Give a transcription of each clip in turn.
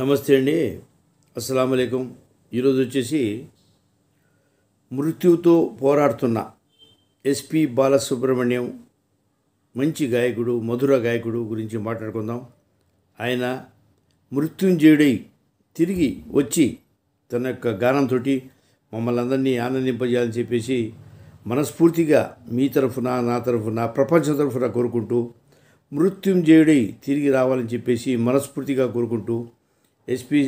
నమస్తే అండి అస్సలం అయికం ఈరోజు వచ్చేసి మృత్యుతో పోరాడుతున్న ఎస్పి బాలసుబ్రహ్మణ్యం మంచి గాయకుడు మధుర గాయకుడు గురించి మాట్లాడుకుందాం ఆయన మృత్యుంజయుడై తిరిగి వచ్చి తన యొక్క గానంతో మమ్మల్ని అందరినీ ఆనందింపజేయాలని చెప్పేసి మనస్ఫూర్తిగా మీ తరఫున నా తరఫున ప్రపంచ తరఫున కోరుకుంటూ మృత్యుంజయుడై తిరిగి రావాలని చెప్పేసి మనస్ఫూర్తిగా కోరుకుంటూ ఎస్పి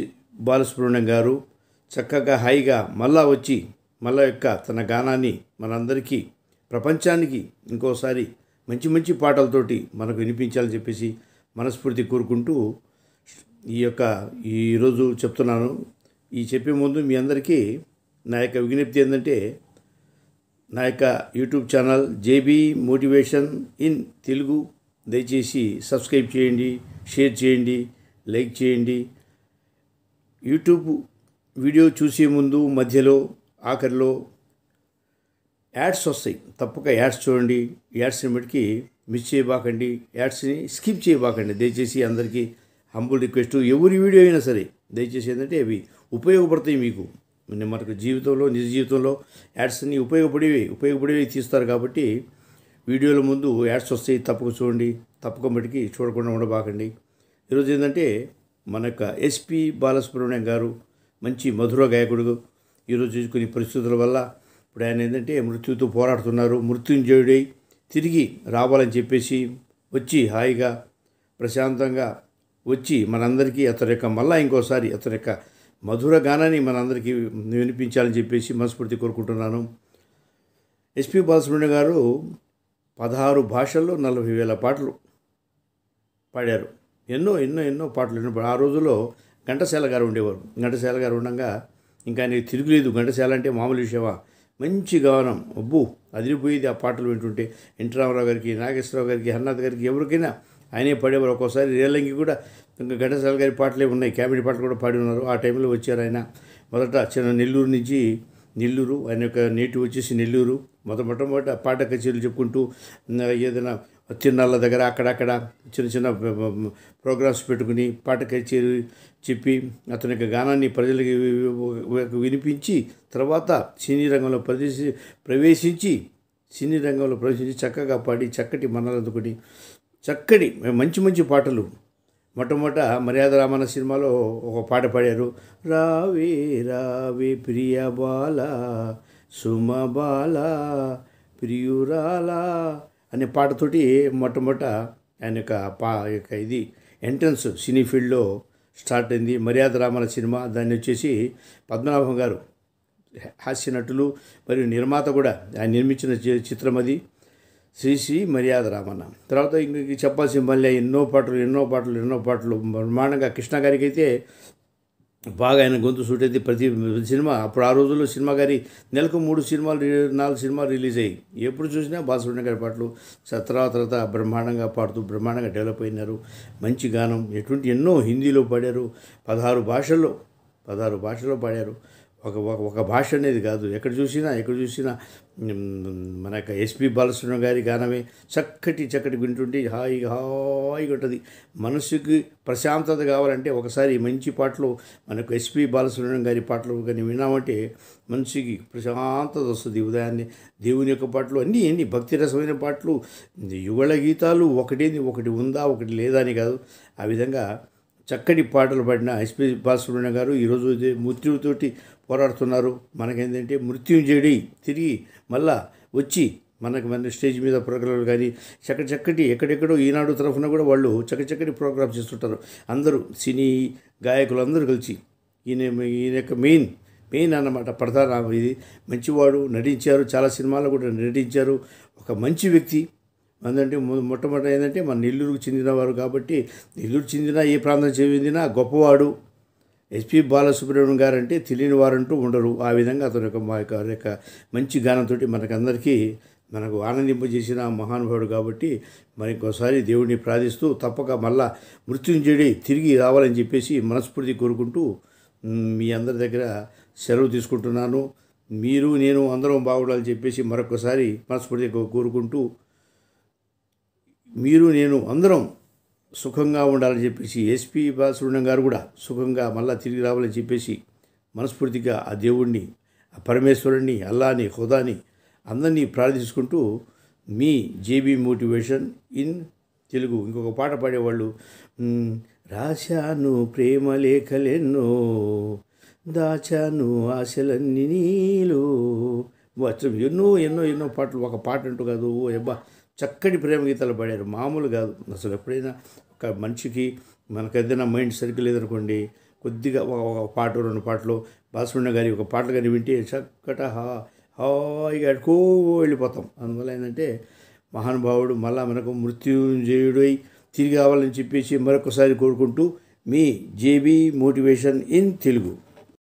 బాలసుబ్రహ్మణ్యం గారు చక్కగా హాయిగా మళ్ళా వచ్చి మళ్ళా యొక్క తన గానాన్ని మనందరికీ ప్రపంచానికి ఇంకోసారి మంచి మంచి పాటలతోటి మనకు వినిపించాలని చెప్పేసి మనస్ఫూర్తి కోరుకుంటూ ఈ యొక్క ఈరోజు చెప్తున్నాను ఈ చెప్పే ముందు మీ అందరికీ నా యొక్క విజ్ఞప్తి ఏంటంటే నా యొక్క YouTube channel JB motivation in Telugu దయచేసి సబ్స్క్రైబ్ చేయండి షేర్ చేయండి లైక్ చేయండి యూట్యూబ్ వీడియో చూసే ముందు మధ్యలో ఆఖరిలో యాడ్స్ వస్తాయి తప్పక యాడ్స్ చూడండి యాడ్స్ని బట్టి మిస్ చేయబాకండి యాడ్స్ని స్కిప్ చేయబాకండి దయచేసి అందరికీ హంబుల్ రిక్వెస్ట్ ఎవరి వీడియో అయినా సరే దయచేసి ఏంటంటే అవి ఉపయోగపడతాయి మీకు మనకు జీవితంలో నిజ జీవితంలో యాడ్స్ని ఉపయోగపడేవి ఉపయోగపడేవి తీస్తారు కాబట్టి వీడియోల ముందు యాడ్స్ వస్తాయి తప్పక చూడండి తప్పక మటుకి చూడకుండా ఉండబాకండి ఈరోజు ఏంటంటే మన యొక్క ఎస్పి బాలసుబ్రహ్మణ్యం గారు మంచి మధుర గాయకుడు ఈరోజు కొన్ని పరిస్థితుల వల్ల ఇప్పుడు ఆయన ఏంటంటే మృత్యుతో పోరాడుతున్నారు మృత్యుంజయుడై తిరిగి రావాలని చెప్పేసి వచ్చి హాయిగా ప్రశాంతంగా వచ్చి మనందరికీ అతని యొక్క మళ్ళా ఇంకోసారి అతని యొక్క మధుర గానాన్ని మనందరికీ వినిపించాలని చెప్పేసి మనస్ఫూర్తి కోరుకుంటున్నాను ఎస్పి బాలసుబ్రహ్మణ్యం గారు పదహారు భాషల్లో నలభై వేల పాటలు పాడారు ఎన్నో ఎన్నో ఎన్నో పాటలు విన్నప్పుడు ఆ రోజుల్లో ఘంటశాల గారు ఉండేవారు ఘంటశాల గారు ఉండగా ఇంకా నీకు తిరుగులేదు ఘంటశాల అంటే మామూలు విషయమా మంచి గవనం అబ్బు అదిరిపోయేది ఆ పాటలు వింటుంటే ఇంటరామరావు గారికి నాగేశ్వరరావు గారికి హన్నాథ్ గారికి ఎవరికైనా ఆయనే పాడేవారు ఒక్కోసారి రేలంగి కూడా ఇంకా ఘంటసాల గారి పాటలే ఉన్నాయి క్యాబినెట్ పాటలు కూడా పాడి ఉన్నారు ఆ టైంలో వచ్చారు ఆయన మొదట చిన్న నెల్లూరు నుంచి నెల్లూరు ఆయన యొక్క నేటి వచ్చేసి నెల్లూరు మొదట మొట్టమొదట పాట కచేరీలు చెప్పుకుంటూ ఏదైనా తిన్నాళ్ళ దగ్గర అక్కడక్కడ చిన్న చిన్న ప్రోగ్రామ్స్ పెట్టుకుని పాట కచేరీ చెప్పి అతని యొక్క గానాన్ని ప్రజలకి వినిపించి తర్వాత సినీ రంగంలో ప్రవేశి ప్రవేశించి సినీ రంగంలో ప్రవేశించి చక్కగా పాడి చక్కటి మన్నలందుకుని చక్కటి మంచి మంచి పాటలు మొట్టమొదట మర్యాద రామన్న సినిమాలో ఒక పాట పాడారు రావే రావే ప్రియ బాల సుమ బాల ప్రియురాలా అనే పాటతోటి మొట్టమొదట ఆయన యొక్క పా యొక్క ఇది ఎంట్రన్స్ సినీ ఫీల్డ్లో స్టార్ట్ అయింది మర్యాద రామల సినిమా దాన్ని వచ్చేసి పద్మనాభం గారు హాస్య నటులు మరియు నిర్మాత కూడా ఆయన నిర్మించిన చిత్రం అది శ్రీ శ్రీ మర్యాద రామన్న తర్వాత ఇంక చెప్పాల్సి మళ్ళీ ఎన్నో పాటలు ఎన్నో పాటలు ఎన్నో పాటలు బ్రహ్మాండంగా కృష్ణ గారికి అయితే బాగా ఆయన గొంతు అయితే ప్రతి సినిమా అప్పుడు ఆ రోజుల్లో సినిమా గారి నెలకు మూడు సినిమాలు నాలుగు సినిమాలు రిలీజ్ అయ్యి ఎప్పుడు చూసినా బాలసుబ్రహ్మణ్యం గారి పాటలు తర్వాత తర్వాత బ్రహ్మాండంగా పాడుతూ బ్రహ్మాండంగా డెవలప్ అయినారు మంచి గానం ఎటువంటి ఎన్నో హిందీలో పాడారు పదహారు భాషల్లో పదహారు భాషల్లో పాడారు ఒక ఒక భాష అనేది కాదు ఎక్కడ చూసినా ఎక్కడ చూసినా మన యొక్క ఎస్పి బాలసుబ్రహ్మణ్యం గారి గానమే చక్కటి చక్కటి వింటుంటే హాయిగా హాయిగా ఉంటుంది మనసుకి ప్రశాంతత కావాలంటే ఒకసారి మంచి పాటలు మనకు ఎస్పి బాలసుబ్రహ్మణ్యం గారి పాటలు కానీ విన్నామంటే మనిషికి ప్రశాంతత వస్తుంది ఉదయాన్నే దేవుని యొక్క పాటలు అన్నీ అన్ని భక్తి రసమైన పాటలు యుగళ గీతాలు ఒకటేది ఒకటి ఉందా ఒకటి లేదా అని కాదు ఆ విధంగా చక్కటి పాటలు పాడిన ఎస్పీ బాలసుబ్రహ్మణ్యం గారు ఈరోజు మృత్యువుతోటి పోరాడుతున్నారు మనకేంటంటే మృత్యుంజయుడి తిరిగి మళ్ళా వచ్చి మనకు మన స్టేజ్ మీద ప్రోగ్రాంలు కానీ చక్కటి చక్కటి ఎక్కడెక్కడో ఈనాడు తరఫున కూడా వాళ్ళు చక్కటి చక్కటి ప్రోగ్రామ్ చేస్తుంటారు అందరూ సినీ గాయకులు అందరూ కలిసి ఈయన ఈయన యొక్క మెయిన్ మెయిన్ అన్నమాట పడతారా ఇది మంచివాడు నటించారు చాలా సినిమాల్లో కూడా నటించారు ఒక మంచి వ్యక్తి అందుకంటే మొట్టమొదట ఏంటంటే మన నెల్లూరుకు చెందినవారు కాబట్టి నెల్లూరు చెందిన ఏ ప్రాంతం చెందిన గొప్పవాడు ఎస్పి బాలసుబ్రహ్మణ్యం గారు అంటే తెలియని వారంటూ ఉండరు ఆ విధంగా అతని యొక్క మా యొక్క యొక్క మంచి గానంతో మనకందరికీ మనకు ఆనందింపజేసిన మహానుభావుడు కాబట్టి మరి ఇంకోసారి దేవుడిని ప్రార్థిస్తూ తప్పక మళ్ళా మృత్యుంజడి తిరిగి రావాలని చెప్పేసి మనస్ఫూర్తి కోరుకుంటూ మీ అందరి దగ్గర సెలవు తీసుకుంటున్నాను మీరు నేను అందరం బాగుండాలని చెప్పేసి మరొకసారి మనస్ఫూర్తి కోరుకుంటూ మీరు నేను అందరం సుఖంగా ఉండాలని చెప్పేసి ఎస్పీ బాలసుబ్రహ్మణ్యం గారు కూడా సుఖంగా మళ్ళా తిరిగి రావాలని చెప్పేసి మనస్ఫూర్తిగా ఆ దేవుణ్ణి ఆ పరమేశ్వరుణ్ణి అల్లాని హోదాని అందరినీ ప్రార్థించుకుంటూ మీ జేబీ మోటివేషన్ ఇన్ తెలుగు ఇంకొక పాట పాడేవాళ్ళు రాశాను ప్రేమ లేఖలెన్నో దాచాను ఆశలన్నీ నీలో ఎన్నో ఎన్నో ఎన్నో పాటలు ఒక పాట అంటూ కాదు ఓ అబ్బా చక్కటి ప్రేమ గీతాలు పాడారు మామూలు కాదు అసలు ఎప్పుడైనా ఒక మనిషికి మనకు ఏదైనా మైండ్ సరిగ్గా లేదనుకోండి కొద్దిగా ఒక పాట రెండు పాటలు బాలసుబ్రహ్మణ్యం గారి ఒక పాటలు కానీ వింటే చక్కట హా హాయిగా అడుకో వెళ్ళిపోతాం అందువల్ల ఏంటంటే మహానుభావుడు మళ్ళా మనకు మృత్యుంజయుడై తిరిగి కావాలని చెప్పేసి మరొకసారి కోరుకుంటూ మీ జేబీ మోటివేషన్ ఇన్ తెలుగు